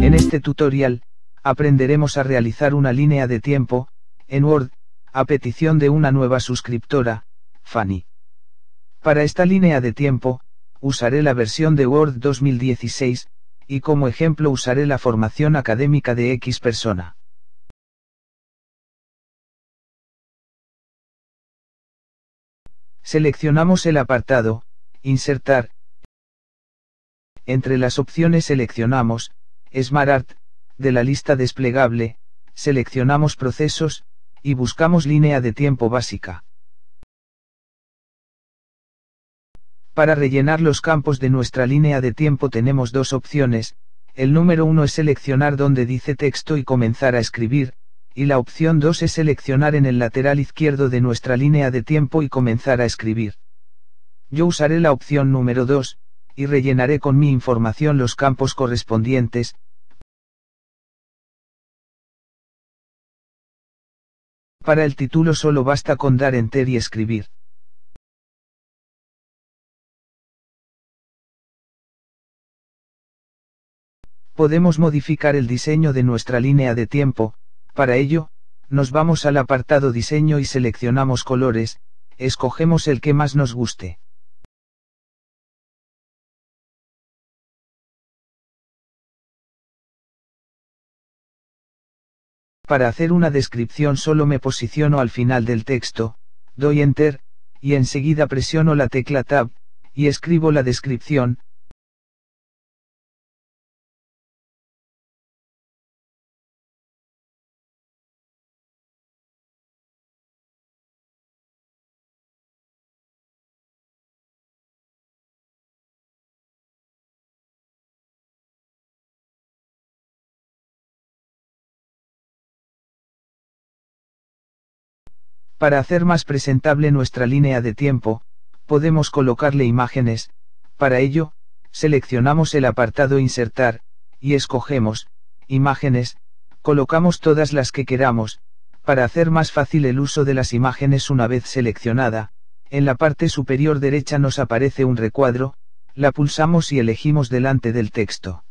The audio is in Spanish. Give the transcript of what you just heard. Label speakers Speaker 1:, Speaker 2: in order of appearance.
Speaker 1: En este tutorial, aprenderemos a realizar una línea de tiempo, en Word, a petición de una nueva suscriptora, Fanny. Para esta línea de tiempo, usaré la versión de Word 2016, y como ejemplo usaré la formación académica de X persona.
Speaker 2: Seleccionamos el apartado,
Speaker 1: Insertar. Entre las opciones seleccionamos, SmartArt, de la lista desplegable, seleccionamos procesos, y buscamos línea de tiempo básica. Para rellenar los campos de nuestra línea de tiempo tenemos dos opciones, el número 1 es seleccionar donde dice texto y comenzar a escribir, y la opción 2 es seleccionar en el lateral izquierdo de nuestra línea de tiempo y comenzar a escribir. Yo usaré la opción número 2, y rellenaré con mi información los campos correspondientes,
Speaker 2: Para
Speaker 3: el título solo basta con dar enter y escribir.
Speaker 2: Podemos
Speaker 1: modificar el diseño de nuestra línea de tiempo, para ello, nos vamos al apartado diseño y seleccionamos colores, escogemos el que más nos guste. Para hacer una descripción solo me posiciono al final del texto, doy Enter, y enseguida presiono la tecla Tab, y escribo la descripción, Para hacer más presentable nuestra línea de tiempo, podemos colocarle imágenes, para ello, seleccionamos el apartado Insertar, y escogemos, Imágenes, colocamos todas las que queramos, para hacer más fácil el uso de las imágenes una vez seleccionada, en la parte superior derecha nos aparece un recuadro, la pulsamos y elegimos delante del texto.